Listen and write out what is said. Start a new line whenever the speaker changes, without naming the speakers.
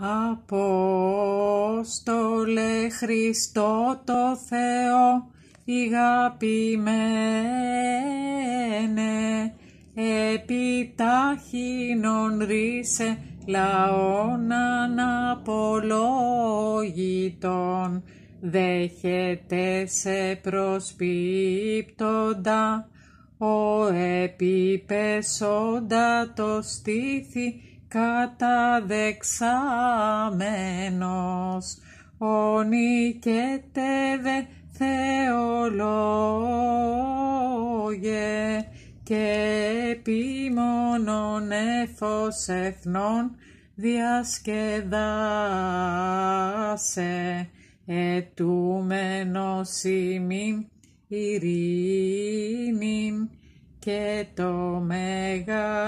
Απόστολε Χριστό το Θεό, ηγαπημένε, επιτάχυνον ρίσε λαών αναπολόγητων, δέχεται σε προσπίπτοντα, ο επιπεσόντα το στήθη καταδεξαμένος, ονικετε δε θεολόγε και επιμονών εφος εθνών διασκεδάσε ετούμενος ημίν ειρήνην και το μεγα